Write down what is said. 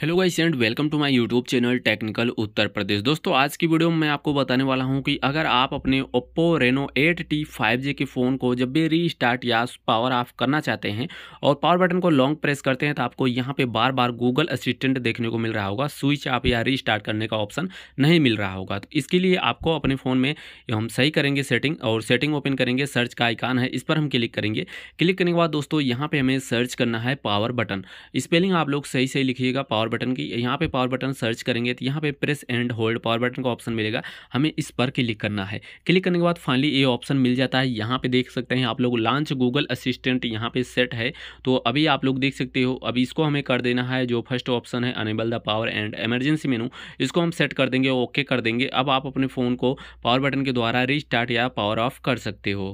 hello guys and welcome to my YouTube channel technical Uttar Pradesh दोस्तों आज की वीडियो में मैं आपको बताने वाला हूं कि अगर आप अपने ओप्पो रेनो 8T 5G के फ़ोन को जब भी रीस्टार्ट या पावर ऑफ करना चाहते हैं और पावर बटन को लॉन्ग प्रेस करते हैं तो आपको यहां पे बार बार गूगल असिस्टेंट देखने को मिल रहा होगा स्विच आप या री करने का ऑप्शन नहीं मिल रहा होगा तो इसके लिए आपको अपने फ़ोन में हम सही करेंगे सेटिंग और सेटिंग ओपन करेंगे सर्च का आइकान है इस पर हम क्लिक करेंगे क्लिक करने के बाद दोस्तों यहाँ पर हमें सर्च करना है पावर बटन स्पेलिंग आप लोग सही सही लिखिएगा पावर पावर बटन की यहाँ पे पावर बटन सर्च करेंगे तो यहाँ पे press and hold power button का ऑप्शन मिलेगा हमें इस पर क्लिक करना है क्लिक करने के बाद फाइनली ये ऑप्शन मिल जाता है यहाँ पे देख सकते हैं आप लोग लॉन्च गूगल असिस्टेंट यहाँ पे सेट है तो अभी आप लोग देख सकते हो अभी इसको हमें कर देना है जो फर्स्ट ऑप्शन है enable the power and emergency menu इसको हम सेट कर देंगे ओके कर देंगे अब आप अपने फ़ोन को पावर बटन के द्वारा रिस्टार्ट या पावर ऑफ कर सकते हो